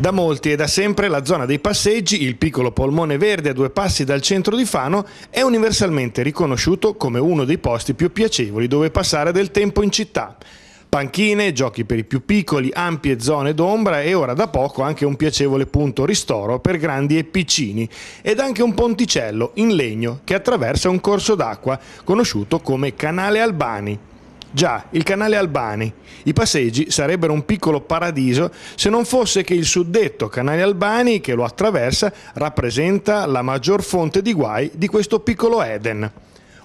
Da molti e da sempre la zona dei passeggi, il piccolo polmone verde a due passi dal centro di Fano, è universalmente riconosciuto come uno dei posti più piacevoli dove passare del tempo in città. Panchine, giochi per i più piccoli, ampie zone d'ombra e ora da poco anche un piacevole punto ristoro per grandi e piccini ed anche un ponticello in legno che attraversa un corso d'acqua conosciuto come Canale Albani. Già, il canale Albani. I passeggi sarebbero un piccolo paradiso se non fosse che il suddetto canale Albani che lo attraversa rappresenta la maggior fonte di guai di questo piccolo Eden.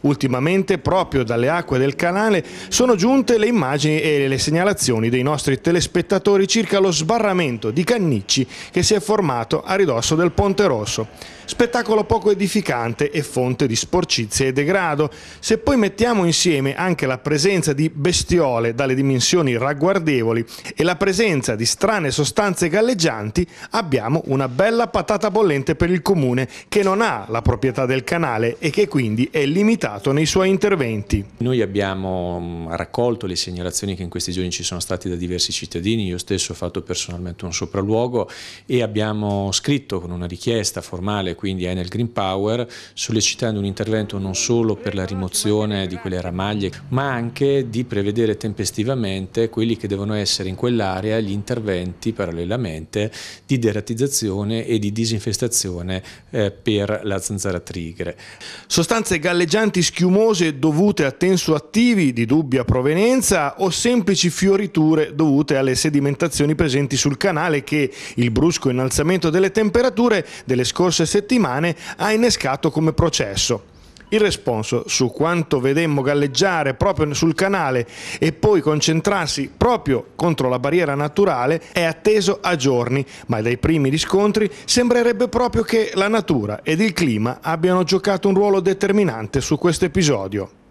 Ultimamente, proprio dalle acque del canale, sono giunte le immagini e le segnalazioni dei nostri telespettatori circa lo sbarramento di cannicci che si è formato a ridosso del Ponte Rosso. Spettacolo poco edificante e fonte di sporcizie e degrado. Se poi mettiamo insieme anche la presenza di bestiole dalle dimensioni ragguardevoli e la presenza di strane sostanze galleggianti, abbiamo una bella patata bollente per il comune che non ha la proprietà del canale e che quindi è limitata riportato nei suoi interventi. Noi abbiamo mm, raccolto le segnalazioni che in questi giorni ci sono state da diversi cittadini, io stesso ho fatto personalmente un sopralluogo e abbiamo scritto con una richiesta formale, quindi a Enel Green Power, sollecitando un intervento non solo per la rimozione di quelle ramaglie, ma anche di prevedere tempestivamente quelli che devono essere in quell'area gli interventi parallelamente di deratizzazione e di disinfestazione eh, per la zanzara trigre. Sostanze galleggianti schiumose dovute a tensoattivi di dubbia provenienza o semplici fioriture dovute alle sedimentazioni presenti sul canale che il brusco innalzamento delle temperature delle scorse settimane ha innescato come processo. Il responso su quanto vedemmo galleggiare proprio sul canale e poi concentrarsi proprio contro la barriera naturale è atteso a giorni, ma dai primi riscontri sembrerebbe proprio che la natura ed il clima abbiano giocato un ruolo determinante su questo episodio.